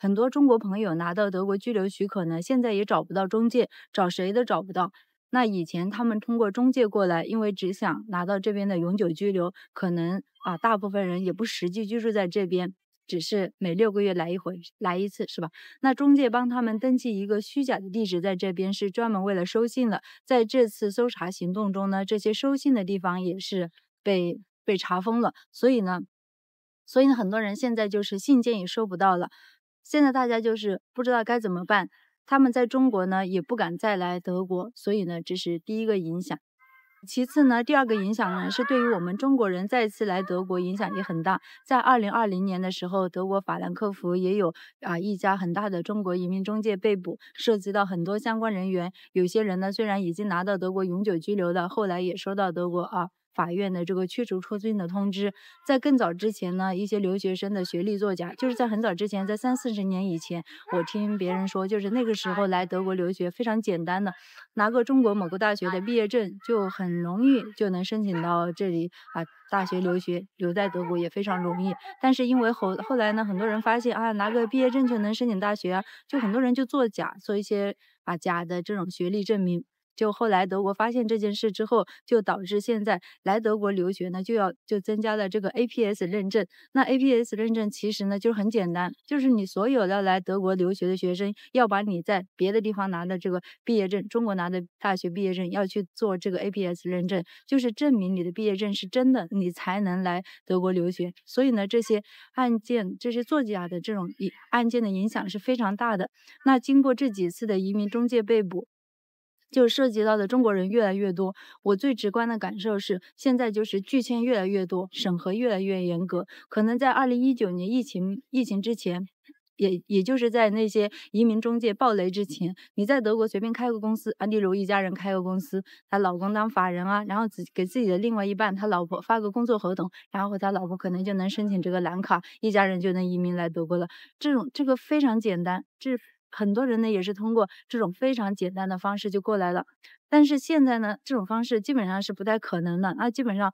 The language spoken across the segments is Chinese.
很多中国朋友拿到德国居留许可呢，现在也找不到中介，找谁都找不到。那以前他们通过中介过来，因为只想拿到这边的永久居留，可能啊，大部分人也不实际居住在这边，只是每六个月来一回来一次，是吧？那中介帮他们登记一个虚假的地址在这边，是专门为了收信的。在这次搜查行动中呢，这些收信的地方也是被被查封了，所以呢，所以呢，很多人现在就是信件也收不到了。现在大家就是不知道该怎么办，他们在中国呢也不敢再来德国，所以呢，这是第一个影响。其次呢，第二个影响呢是对于我们中国人再次来德国影响也很大。在二零二零年的时候，德国法兰克福也有啊一家很大的中国移民中介被捕，涉及到很多相关人员。有些人呢虽然已经拿到德国永久居留了，后来也收到德国啊。法院的这个驱逐出境的通知，在更早之前呢，一些留学生的学历作假，就是在很早之前，在三四十年以前，我听别人说，就是那个时候来德国留学非常简单的，拿个中国某个大学的毕业证就很容易就能申请到这里啊，大学留学留在德国也非常容易。但是因为后后来呢，很多人发现啊，拿个毕业证就能申请大学，啊，就很多人就作假，做一些啊假的这种学历证明。就后来德国发现这件事之后，就导致现在来德国留学呢，就要就增加了这个 APS 认证。那 APS 认证其实呢就很简单，就是你所有的来德国留学的学生，要把你在别的地方拿的这个毕业证，中国拿的大学毕业证，要去做这个 APS 认证，就是证明你的毕业证是真的，你才能来德国留学。所以呢，这些案件，这些作假的这种一案件的影响是非常大的。那经过这几次的移民中介被捕。就涉及到的中国人越来越多，我最直观的感受是，现在就是拒签越来越多，审核越来越严格。可能在二零一九年疫情疫情之前，也也就是在那些移民中介暴雷之前，你在德国随便开个公司，安迪如一家人开个公司，他老公当法人啊，然后给自己的另外一半，他老婆发个工作合同，然后和老婆可能就能申请这个蓝卡，一家人就能移民来德国了。这种这个非常简单，这。很多人呢也是通过这种非常简单的方式就过来了，但是现在呢，这种方式基本上是不太可能的。那基本上，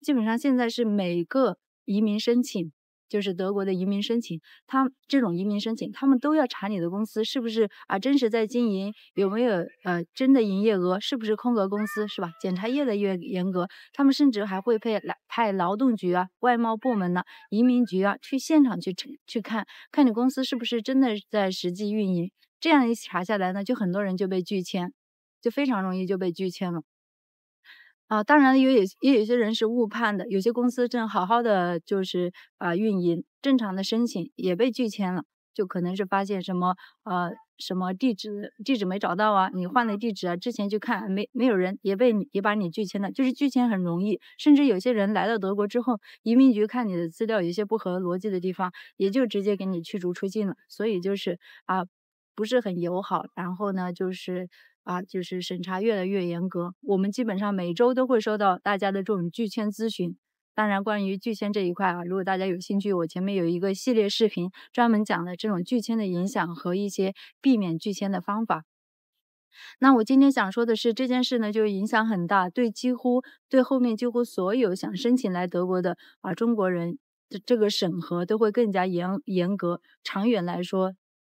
基本上现在是每个移民申请。就是德国的移民申请，他这种移民申请，他们都要查你的公司是不是啊真实在经营，有没有呃真的营业额，是不是空壳公司，是吧？检查越来越严格，他们甚至还会派来派劳动局啊、外贸部门呢、移民局啊去现场去去看看你公司是不是真的在实际运营。这样一查下来呢，就很多人就被拒签，就非常容易就被拒签了。啊，当然有有也有些人是误判的，有些公司正好好的就是啊运营正常的申请也被拒签了，就可能是发现什么呃什么地址地址没找到啊，你换了地址啊，之前就看没没有人也被也把你拒签了，就是拒签很容易，甚至有些人来到德国之后，移民局看你的资料有些不合逻辑的地方，也就直接给你驱逐出境了，所以就是啊不是很友好，然后呢就是。啊，就是审查越来越严格，我们基本上每周都会收到大家的这种拒签咨询。当然，关于拒签这一块啊，如果大家有兴趣，我前面有一个系列视频专门讲了这种拒签的影响和一些避免拒签的方法。那我今天想说的是，这件事呢，就影响很大，对几乎对后面几乎所有想申请来德国的啊中国人，的这个审核都会更加严严格。长远来说，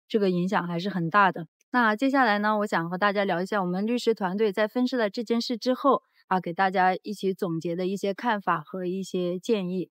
这个影响还是很大的。那接下来呢？我想和大家聊一下我们律师团队在分析了这件事之后啊，给大家一起总结的一些看法和一些建议。